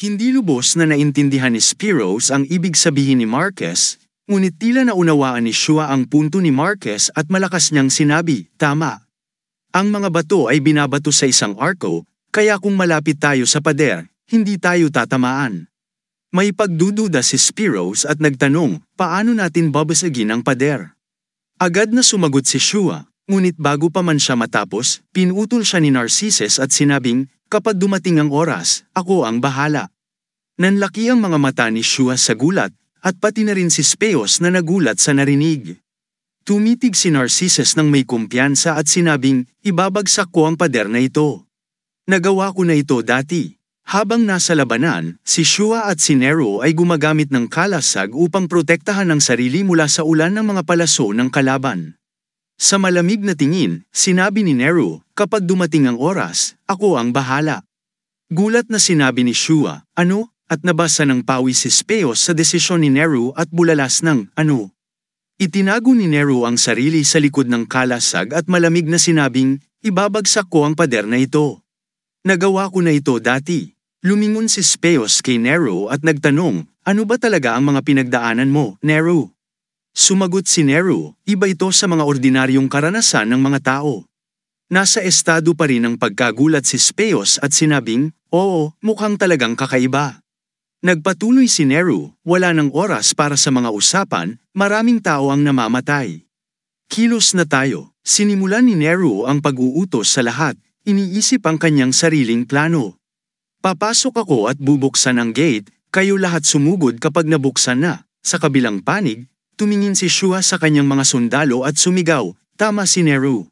Hindi lubos na naintindihan ni Spiros ang ibig sabihin ni Marquez, ngunit tila naunawaan ni Shua ang punto ni Marquez at malakas niyang sinabi, tama. Ang mga bato ay binabato sa isang arko, kaya kung malapit tayo sa pader, hindi tayo tatamaan. May pagdududa si Spiros at nagtanong, paano natin babasagin ang pader? Agad na sumagot si Shua, ngunit bago pa man siya matapos, pinutol siya ni Narcissus at sinabing, Kapag dumating ang oras, ako ang bahala. Nanlaki ang mga mata ni Shua sa gulat, at pati na rin si Speos na nagulat sa narinig. Tumitig si Narcissus ng may kumpiyansa at sinabing, ibabagsak ko ang pader na ito. Nagawa ko na ito dati. Habang nasa labanan, si Shua at si Nero ay gumagamit ng kalasag upang protektahan ang sarili mula sa ulan ng mga palaso ng kalaban. Sa malamig na tingin, sinabi ni Nero, kapag dumating ang oras, ako ang bahala. Gulat na sinabi ni Shua, ano, at nabasa ng pawis si Speos sa desisyon ni Nero at bulalas ng, ano. Itinago ni Nero ang sarili sa likod ng kalasag at malamig na sinabing, ibabagsak ko ang pader na ito. Nagawa ko na ito dati. Lumingon si Speos kay Nero at nagtanong, ano ba talaga ang mga pinagdaanan mo, Nero? Sumagot si Nero, iba ito sa mga ordinaryong karanasan ng mga tao. Nasa estado pa rin ang pagkagulat si Speos at sinabing, oo, mukhang talagang kakaiba. Nagpatuloy si Nero, wala ng oras para sa mga usapan, maraming tao ang namamatay. Kilos na tayo, sinimulan ni Nero ang pag-uutos sa lahat, iniisip ang kanyang sariling plano. Papasok ako at bubuksan ang gate, kayo lahat sumugod kapag nabuksan na. Sa kabilang panig, Tumingin si Shua sa kanyang mga sundalo at sumigaw, tama si Neru.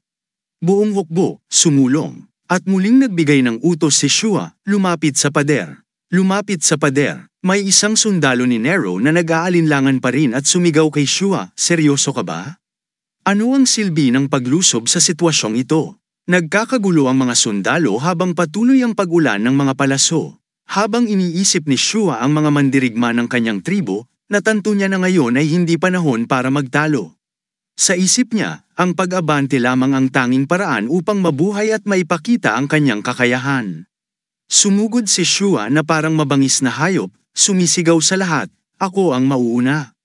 Buong hukbo, sumulong. At muling nagbigay ng utos si Shua, lumapit sa pader. Lumapit sa pader, may isang sundalo ni Nero na nag-aalinlangan pa rin at sumigaw kay Shua, seryoso ka ba? Ano ang silbi ng paglusob sa sitwasyong ito? Nagkakagulo ang mga sundalo habang patuloy ang pagulan ng mga palaso. Habang iniisip ni Shua ang mga mandirigma ng kanyang tribo, Natanto niya na ngayon ay hindi panahon para magtalo. Sa isip niya, ang pag-abante lamang ang tanging paraan upang mabuhay at maipakita ang kanyang kakayahan. Sumugod si Shua na parang mabangis na hayop, sumisigaw sa lahat, ako ang mauuna.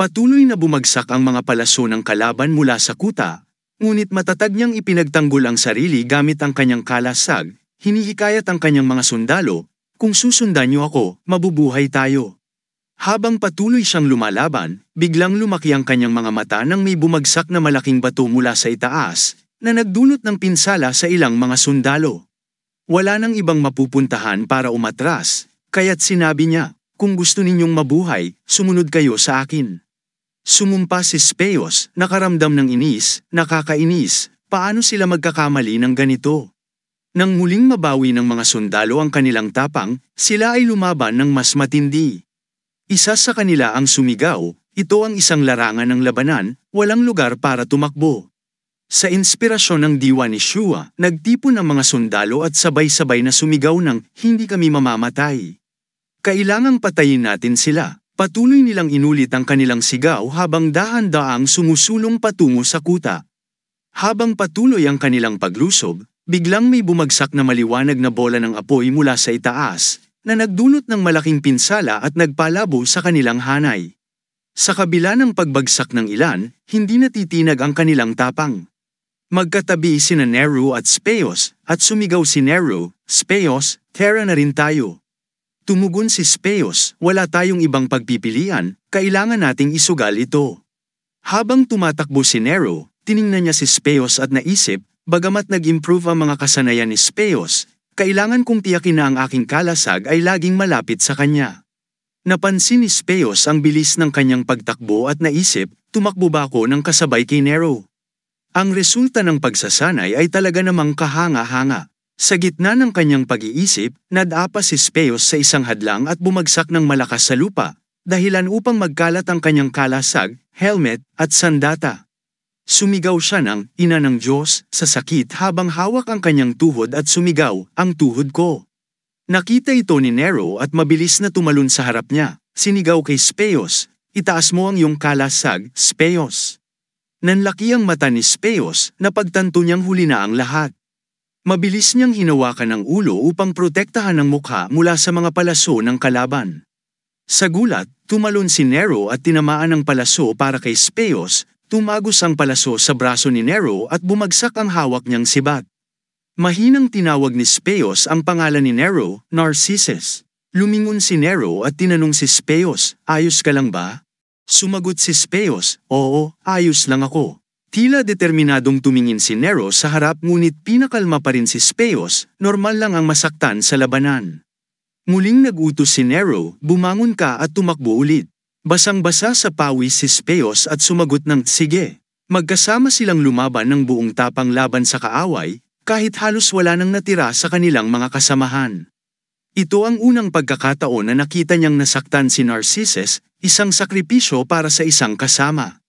Patuloy na bumagsak ang mga palaso ng kalaban mula sa kuta, ngunit matatag niyang ipinagtanggol ang sarili gamit ang kanyang kalasag, hinihikayat ang kanyang mga sundalo, kung susundan niyo ako, mabubuhay tayo. Habang patuloy siyang lumalaban, biglang lumaki ang kanyang mga mata nang may bumagsak na malaking bato mula sa itaas, na nagdulot ng pinsala sa ilang mga sundalo. Wala nang ibang mapupuntahan para umatras, kaya't sinabi niya, kung gusto ninyong mabuhay, sumunod kayo sa akin. Sumumpa si Speos, nakaramdam ng inis, nakakainis, paano sila magkakamali ng ganito? Nang muling mabawi ng mga sundalo ang kanilang tapang, sila ay lumaban ng mas matindi. Isa sa kanila ang sumigaw, ito ang isang larangan ng labanan, walang lugar para tumakbo. Sa inspirasyon ng diwa ni Shua, nagtipon ang mga sundalo at sabay-sabay na sumigaw ng, hindi kami mamamatay. Kailangang patayin natin sila. Patuloy nilang inulit ang kanilang sigaw habang dahan-daang sumusulong patungo sa kuta. Habang patuloy ang kanilang paglusob, biglang may bumagsak na maliwanag na bola ng apoy mula sa itaas, na nagdulot ng malaking pinsala at nagpalabo sa kanilang hanay. Sa kabila ng pagbagsak ng ilan, hindi natitinag ang kanilang tapang. Magkatabi si Nero at Speos, at sumigaw si Nero, Speos, Terra na rin tayo. Tumugon si Speos, wala tayong ibang pagpipilian, kailangan nating isugal ito. Habang tumatakbo si Nero, tiningnan niya si Speos at naisip, bagamat nag-improve ang mga kasanayan ni Speos, kailangan kong tiyakin na ang aking kalasag ay laging malapit sa kanya. Napansin ni Speos ang bilis ng kanyang pagtakbo at naisip, tumakbo ba ako ng kasabay kay Nero? Ang resulta ng pagsasanay ay talaga namang kahanga-hanga. Sa gitna ng kanyang pag-iisip, nadapa si Speos sa isang hadlang at bumagsak ng malakas sa lupa, dahilan upang magkalat ang kanyang kalasag, helmet, at sandata. Sumigaw siya ng, Ina ng Diyos, sa sakit habang hawak ang kanyang tuhod at sumigaw, ang tuhod ko. Nakita ito ni Nero at mabilis na tumalon sa harap niya. Sinigaw kay Speos, itaas mo ang iyong kalasag, Speos. Nanlaki ang mata ni Speos, pagtanto niyang huli na ang lahat. Mabilis niyang hinawakan ang ulo upang protektahan ang mukha mula sa mga palaso ng kalaban. Sa gulat, tumalon si Nero at tinamaan ang palaso para kay Speos, Tumagos ang palaso sa braso ni Nero at bumagsak ang hawak niyang sibat. Mahinang tinawag ni Speos ang pangalan ni Nero, Narcissus. Lumingon si Nero at tinanong si Speos, ayos ka lang ba? Sumagot si Speos, oo, ayos lang ako. Tila determinadong tumingin si Nero sa harap ngunit pinakalma pa rin si Speos, normal lang ang masaktan sa labanan. Muling nagutos si Nero, bumangon ka at tumakbo ulit. Basang-basa sa pawis si Speos at sumagot ng sige. Magkasama silang lumaban ng buong tapang laban sa kaaway, kahit halos wala nang natira sa kanilang mga kasamahan. Ito ang unang pagkakataon na nakita niyang nasaktan si Narcissus, isang sakripisyo para sa isang kasama.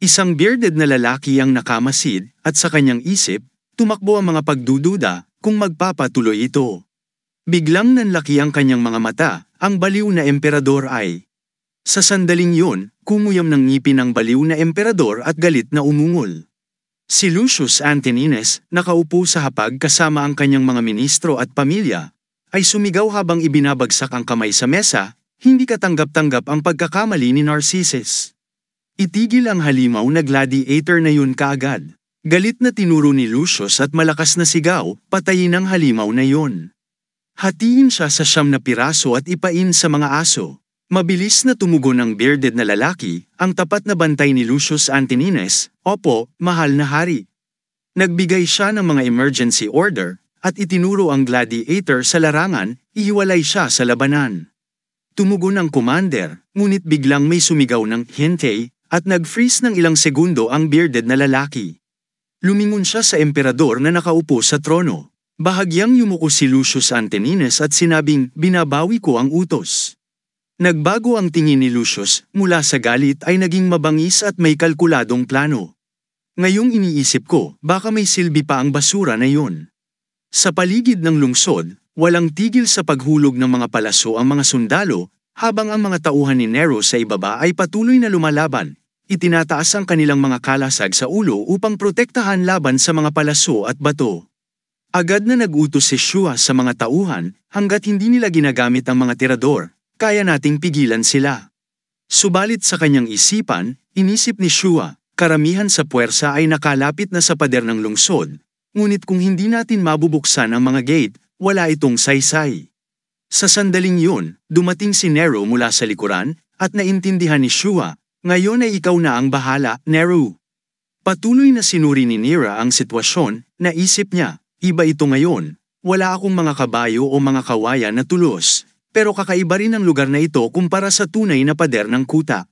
Isang bearded na lalaki ang nakamasid at sa kanyang isip, tumakbo ang mga pagdududa kung magpapatuloy ito. Biglang nanlaki ang kanyang mga mata, ang baliw na emperador ay sa sandaling yun, kumuyam ng ngipin ang baliw na emperador at galit na umungol. Si Lucius Antinines, nakaupo sa hapag kasama ang kanyang mga ministro at pamilya, ay sumigaw habang ibinabagsak ang kamay sa mesa, hindi katanggap-tanggap ang pagkakamali ni Narcissus. Itigil ang halimaw na gladiator na yun kaagad. Galit na tinuro ni Lucius at malakas na sigaw, patayin ang halimaw na yun. Hatiin siya sa siyam na piraso at ipain sa mga aso. Mabilis na tumugo ng bearded na lalaki, ang tapat na bantay ni Lucius Antinines, Opo, mahal na hari. Nagbigay siya ng mga emergency order, at itinuro ang gladiator sa larangan, ihiwalay siya sa labanan. Tumugo ang commander, ngunit biglang may sumigaw ng hintay, at nag-freeze ng ilang segundo ang bearded na lalaki. Lumingon siya sa emperador na nakaupo sa trono. Bahagyang yumuko si Lucius Antinines at sinabing, binabawi ko ang utos. Nagbago ang tingin ni Lucius mula sa galit ay naging mabangis at may kalkuladong plano. Ngayong iniisip ko, baka may silbi pa ang basura na yon. Sa paligid ng lungsod, walang tigil sa paghulog ng mga palaso ang mga sundalo, habang ang mga tauhan ni Nero sa ibaba ay patuloy na lumalaban. Itinataas ang kanilang mga kalasag sa ulo upang protektahan laban sa mga palaso at bato. Agad na nagutos si Shua sa mga tauhan hanggat hindi nila ginagamit ang mga tirador kaya nating pigilan sila. Subalit sa kanyang isipan, inisip ni Shua, karamihan sa puwersa ay nakalapit na sa pader ng lungsod, ngunit kung hindi natin mabubuksan ang mga gate, wala itong saysay. Sa sandaling yun, dumating si Nero mula sa likuran, at naintindihan ni Shua, ngayon ay ikaw na ang bahala, Nero. Patuloy na sinuri ni Nira ang sitwasyon, naisip niya, iba ito ngayon, wala akong mga kabayo o mga kawayan na tulos, pero kakaiba rin ang lugar na ito kumpara sa tunay na pader ng kuta.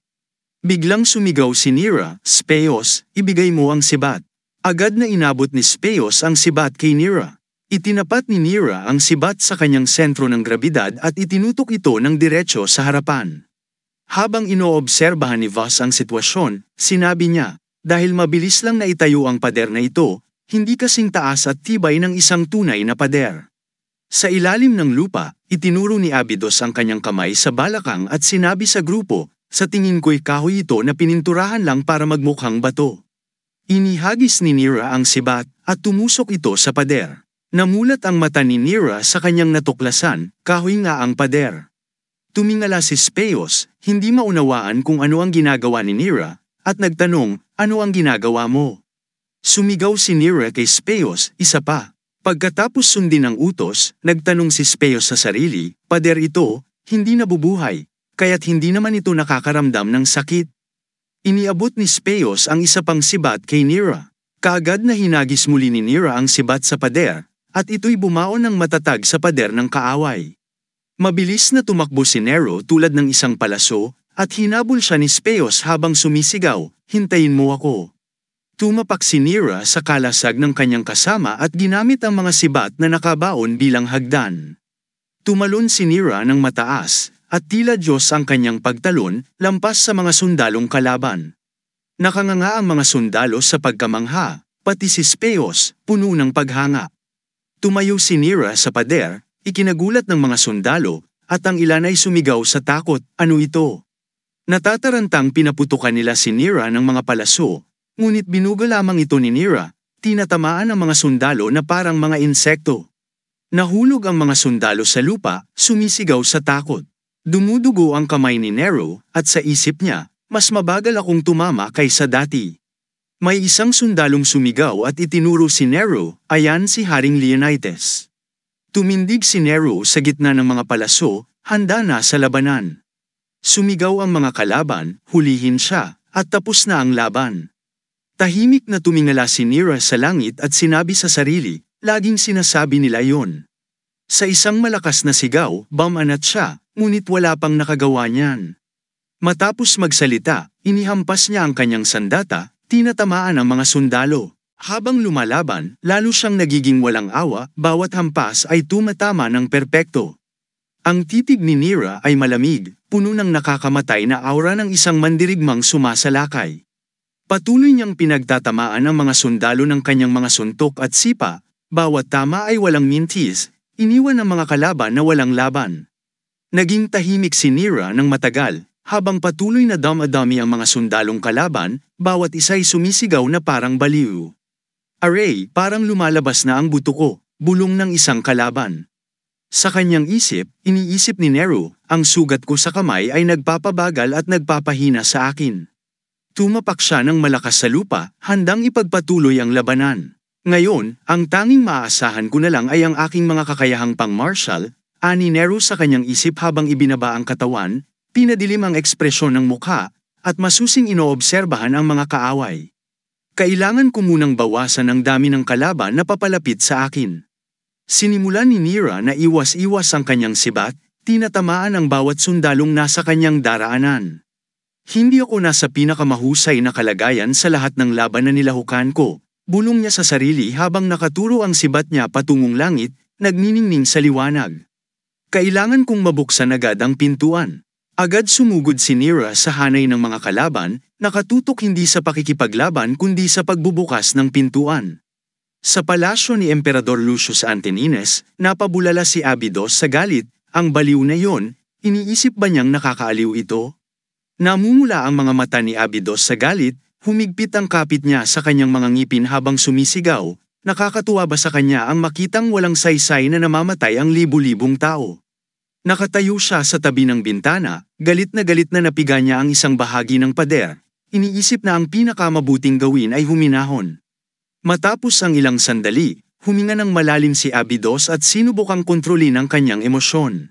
Biglang sumigaw si Nira, Speos, ibigay mo ang sibat. Agad na inabot ni Speos ang sibat kay Nira. Itinapat ni Nira ang sibat sa kanyang sentro ng grabidad at itinutok ito ng diretsyo sa harapan. Habang inoobserbahan ni Vas ang sitwasyon, sinabi niya, dahil mabilis lang na itayo ang pader na ito, hindi kasing taas at tibay ng isang tunay na pader. Sa ilalim ng lupa, itinuro ni Abidos ang kanyang kamay sa balakang at sinabi sa grupo, sa tingin ko'y kahoy ito na pininturahan lang para magmukhang bato. Inihagis ni Nira ang sibat at tumusok ito sa pader. Namulat ang mata ni Nira sa kanyang natuklasan, kahoy nga ang pader. Tumingala si Speos, hindi maunawaan kung ano ang ginagawa ni Nira, at nagtanong, ano ang ginagawa mo? Sumigaw si Nira kay Speos, isa pa, Pagkatapos sundin ang utos, nagtanong si Speo sa sarili, pader ito, hindi nabubuhay, kaya't hindi naman ito nakakaramdam ng sakit. Iniabot ni Speos ang isa pang sibat kay Nira. Kaagad na hinagis muli ni Nira ang sibat sa pader, at ito'y bumaon ng matatag sa pader ng kaaway. Mabilis na tumakbo si Nero tulad ng isang palaso, at hinabol siya ni Speos habang sumisigaw, hintayin mo ako. Tumapak si Nira sa kalasag ng kanyang kasama at ginamit ang mga sibat na nakabaon bilang hagdan. Tumalon si Nira ng mataas, at tila Diyos ang kanyang pagtalon, lampas sa mga sundalong kalaban. Nakanganga ang mga sundalo sa pagkamangha, pati si Speos, puno ng paghanga. Tumayo si Nira sa pader, ikinagulat ng mga sundalo, at ang ilan ay sumigaw sa takot, ano ito? Natatarantang pinaputukan nila si Nira ng mga palaso, Ngunit binugo lamang ito ni Nira, tinatamaan ang mga sundalo na parang mga insekto. Nahulog ang mga sundalo sa lupa, sumisigaw sa takot. Dumudugo ang kamay ni Nero, at sa isip niya, mas mabagal akong tumama kaysa dati. May isang sundalong sumigaw at itinuro si Nero, ayan si Haring Leonidas. Tumindig si Nero sa gitna ng mga palaso, handa na sa labanan. Sumigaw ang mga kalaban, hulihin siya, at tapos na ang laban. Tahimik na tumingala si Nira sa langit at sinabi sa sarili, laging sinasabi nila yon. Sa isang malakas na sigaw, bamanat siya, ngunit wala pang nakagawa niyan. Matapos magsalita, inihampas niya ang kanyang sandata, tinatamaan ang mga sundalo. Habang lumalaban, lalo siyang nagiging walang awa, bawat hampas ay tumatama ng perpekto. Ang titig ni Nira ay malamig, puno ng nakakamatay na aura ng isang mandirigmang sumasalakay. Patuloy niyang pinagtatamaan ang mga sundalo ng kanyang mga suntok at sipa, bawat tama ay walang mintis, iniwan ang mga kalaban na walang laban. Naging tahimik si Nira ng matagal, habang patuloy na damadami ang mga sundalong kalaban, bawat isa ay sumisigaw na parang baliw. Aray, parang lumalabas na ang buto ko, bulong ng isang kalaban. Sa kanyang isip, iniisip ni Nero, ang sugat ko sa kamay ay nagpapabagal at nagpapahina sa akin. Tumapak siya ng malakas sa lupa, handang ipagpatuloy ang labanan. Ngayon, ang tanging maaasahan ko na lang ay ang aking mga kakayahang pang-martial, ani Nero sa kanyang isip habang ibinaba ang katawan, pinadilim ang ekspresyon ng mukha, at masusing inoobserbahan ang mga kaaway. Kailangan ko munang bawasan ang dami ng kalaban na papalapit sa akin. Sinimulan ni Nira na iwas-iwas ang kanyang sibat, tinatamaan ang bawat sundalong nasa kanyang daraanan. Hindi ako nasa pinakamahusay na kalagayan sa lahat ng laban na nilahukan ko. Bulong niya sa sarili habang nakaturo ang sibat niya patungong langit, nagniningning sa liwanag. Kailangan kong mabuksan agad ang pintuan. Agad sumugod si Nira sa hanay ng mga kalaban, nakatutok hindi sa pakikipaglaban kundi sa pagbubukas ng pintuan. Sa palasyo ni Emperador Lucius Antenines, napabulala si Abydos sa galit, ang baliw na yon, iniisip ba niyang nakakaaliw ito? Namumula ang mga mata ni Abidos sa galit, humigpit ang kapit niya sa kanyang mga ngipin habang sumisigaw, nakakatuwa ba sa kanya ang makitang walang saysay na namamatay ang libu-libong tao. Nakatayo siya sa tabi ng bintana, galit na galit na napiga niya ang isang bahagi ng pader, iniisip na ang pinakamabuting gawin ay huminahon. Matapos ang ilang sandali, huminga ng malalim si Abidos at sinubukang kontrolin ang kanyang emosyon.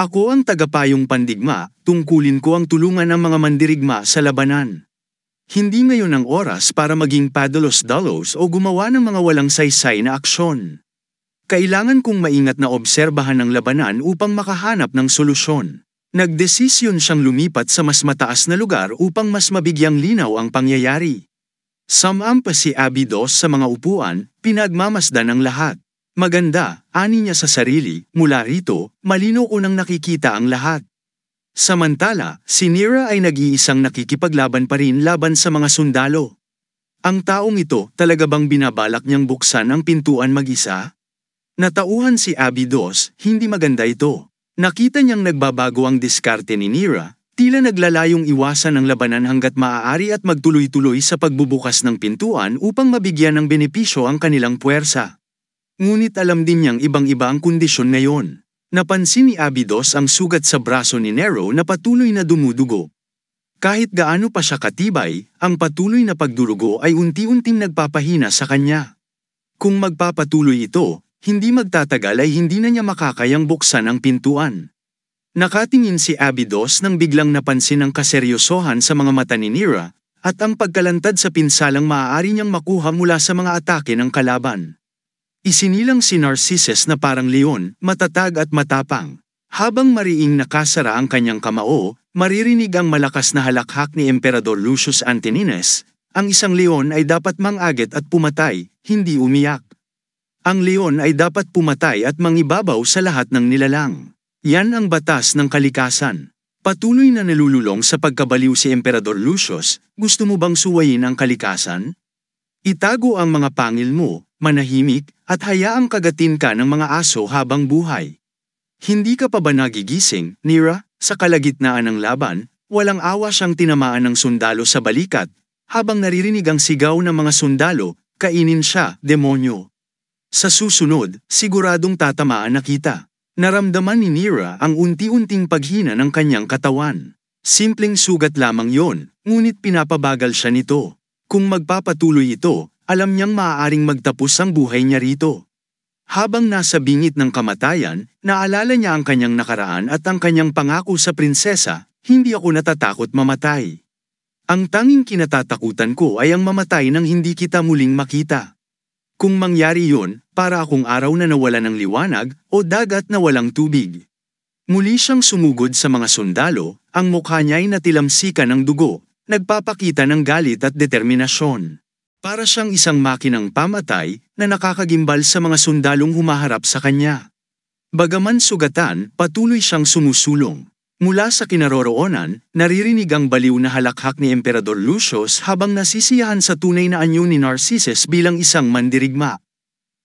Ako ang tagapayong pandigma, tungkulin ko ang tulungan ng mga mandirigma sa labanan. Hindi ngayon ang oras para maging padalos-dalos o gumawa ng mga walang saysay na aksyon. Kailangan kong maingat na obserbahan ang labanan upang makahanap ng solusyon. Nagdesisyon siyang lumipat sa mas mataas na lugar upang mas mabigyang linaw ang pangyayari. Samampa si Abidos sa mga upuan, pinagmamasdan ng lahat. Maganda, ani niya sa sarili, mula rito, malino unang nakikita ang lahat. Samantala, si Nira ay nag-iisang nakikipaglaban pa rin laban sa mga sundalo. Ang taong ito talaga bang binabalak niyang buksan ang pintuan mag-isa? Natauhan si Abby Dos, hindi maganda ito. Nakita niyang nagbabago ang diskarte ni Nira, tila naglalayong iwasan ang labanan hanggat maaari at magtuloy-tuloy sa pagbubukas ng pintuan upang mabigyan ng benepisyo ang kanilang puwersa. Ngunit alam din niyang ibang-iba ang kondisyon na yon. Napansin ni Abidos ang sugat sa braso ni Nero na patuloy na dumudugo. Kahit gaano pa siya katibay, ang patuloy na pagdurugo ay unti-unting nagpapahina sa kanya. Kung magpapatuloy ito, hindi magtatagal ay hindi na niya makakayang buksan ang pintuan. Nakatingin si Abidos nang biglang napansin ang kaseryosohan sa mga mata ni Nira at ang pagkalantad sa pinsalang maaari niyang makuha mula sa mga atake ng kalaban. Isinilang si Narcissus na parang leon, matatag at matapang. Habang mariing nakasara ang kanyang kamao, maririnig ang malakas na halakhak ni Emperador Lucius Antoninus, ang isang leon ay dapat mangagit at pumatay, hindi umiyak. Ang leon ay dapat pumatay at mangibabaw sa lahat ng nilalang. Yan ang batas ng kalikasan. Patuloy na nalululong sa pagkabaliw si Emperador Lucius, gusto mo bang suwayin ang kalikasan? Itago ang mga pangil mo, manahimik, at hayaang kagatin ka ng mga aso habang buhay. Hindi ka pa ba nagigising, Nira, sa kalagitnaan ng laban, walang awa siyang tinamaan ng sundalo sa balikat, habang naririnig ang sigaw ng mga sundalo, kainin siya, demonyo. Sa susunod, siguradong tatamaan na kita. Naramdaman ni Nira ang unti-unting paghina ng kanyang katawan. Simpleng sugat lamang yon, ngunit pinapabagal siya nito. Kung magpapatuloy ito, alam niyang maaaring magtapos ang buhay niya rito. Habang nasa bingit ng kamatayan, naalala niya ang kanyang nakaraan at ang kanyang pangako sa prinsesa, hindi ako natatakot mamatay. Ang tanging kinatatakutan ko ay ang mamatay nang hindi kita muling makita. Kung mangyari yun, para akong araw na nawala ng liwanag o dagat na walang tubig. Muli siyang sumugod sa mga sundalo, ang mukha niya ay natilamsika ng dugo, nagpapakita ng galit at determinasyon. Para siyang isang makinang pamatay na nakakagimbal sa mga sundalong humaharap sa kanya. Bagaman sugatan, patuloy siyang sumusulong. Mula sa kinaroroonan, naririnig ang baliw na halakhak ni Emperador Lucius habang nasisiyahan sa tunay na anyo ni Narcissus bilang isang mandirigma.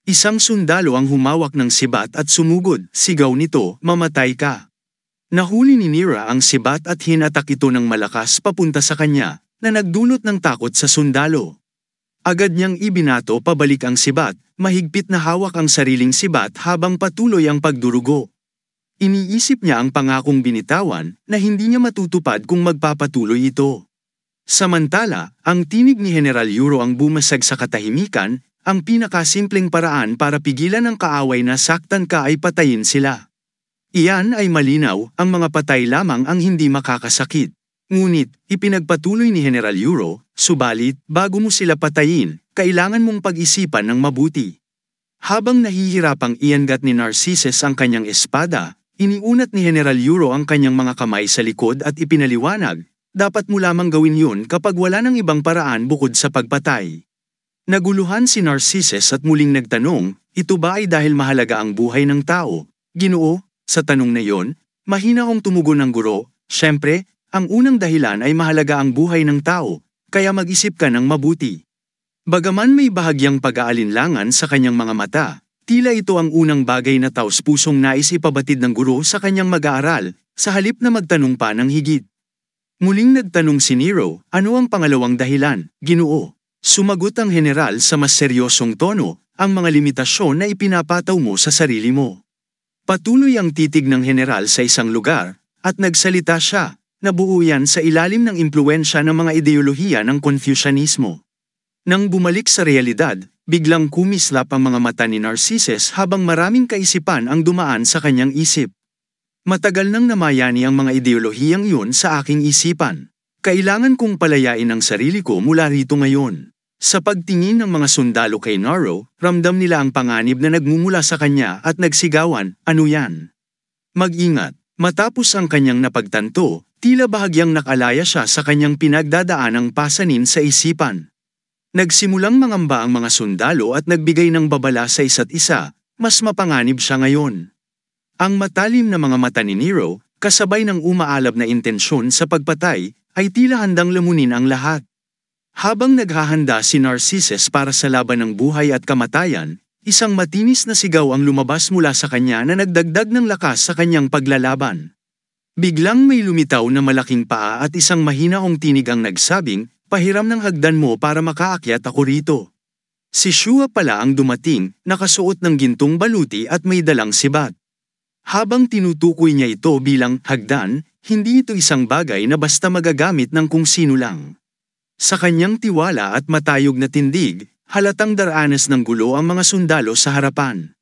Isang sundalo ang humawak ng sibat at sumugod, sigaw nito, mamatay ka. Nahuli ni Nira ang sibat at hinatak ito ng malakas papunta sa kanya, na nagdulot ng takot sa sundalo. Agad niyang ibinato pabalik ang sibat, mahigpit na hawak ang sariling sibat habang patuloy ang pagdurugo. Iniisip niya ang pangakong binitawan na hindi niya matutupad kung magpapatuloy ito. Samantala, ang tinig ni General Euro ang bumasag sa katahimikan, ang pinakasimpleng paraan para pigilan ang kaaway na saktan ka ay patayin sila. Iyan ay malinaw, ang mga patay lamang ang hindi makakasakit. Ngunit, ipinagpatuloy ni General Euro, subalit, bago mo sila patayin, kailangan mong pag-isipan ng mabuti. Habang nahihirapang iangat ni Narcissus ang kanyang espada, iniunat ni General Euro ang kanyang mga kamay sa likod at ipinaliwanag, dapat mo lamang gawin yun kapag wala ng ibang paraan bukod sa pagpatay. Naguluhan si Narcissus at muling nagtanong, ito ba ay dahil mahalaga ang buhay ng tao? Ginoo, sa tanong na iyon, mahina kong tumugon ng guro, siyempre, ang unang dahilan ay mahalaga ang buhay ng tao, kaya mag-isip ka ng mabuti. Bagaman may bahagyang pag-aalinlangan sa kanyang mga mata, tila ito ang unang bagay na taos-pusong nais ipabatid ng guro sa kanyang mag-aaral, sa halip na magtanong pa ng higit. Muling nagtanong si Nero, ano ang pangalawang dahilan, ginoo? Sumagot ang general sa mas seryosong tono, ang mga limitasyon na ipinapataw mo sa sarili mo. Patuloy ang titig ng general sa isang lugar, at nagsalita siya, nabuo yan sa ilalim ng impluensya ng mga ideolohiya ng Confucianismo. Nang bumalik sa realidad, biglang kumislap ang mga mata ni Narcissus habang maraming kaisipan ang dumaan sa kanyang isip. Matagal nang namayani ang mga ideolohiyang yun sa aking isipan. Kailangan kong palayain ang sarili ko mula rito ngayon. Sa pagtingin ng mga sundalo kay Naro, ramdam nila ang panganib na nagmumula sa kanya at nagsigawan, ano yan? Mag-ingat, matapos ang kanyang napagtanto, tila bahagyang nakalaya siya sa kanyang ang pasanin sa isipan. Nagsimulang mangamba ang mga sundalo at nagbigay ng babala sa isa't isa, mas mapanganib siya ngayon. Ang matalim na mga mata ni Nero, kasabay ng umaalab na intensyon sa pagpatay, ay tila handang lamunin ang lahat. Habang naghahanda si Narcissus para sa laban ng buhay at kamatayan, isang matinis na sigaw ang lumabas mula sa kanya na nagdagdag ng lakas sa kanyang paglalaban. Biglang may lumitaw na malaking paa at isang mahinaong tinig ang nagsabing, pahiram ng hagdan mo para makaakyat ako rito. Si Shua pala ang dumating, nakasuot ng gintong baluti at may dalang sibat. Habang tinutukoy niya ito bilang hagdan, hindi ito isang bagay na basta magagamit ng kung sino lang. Sa kanyang tiwala at matayog na tindig, halatang daranas ng gulo ang mga sundalo sa harapan.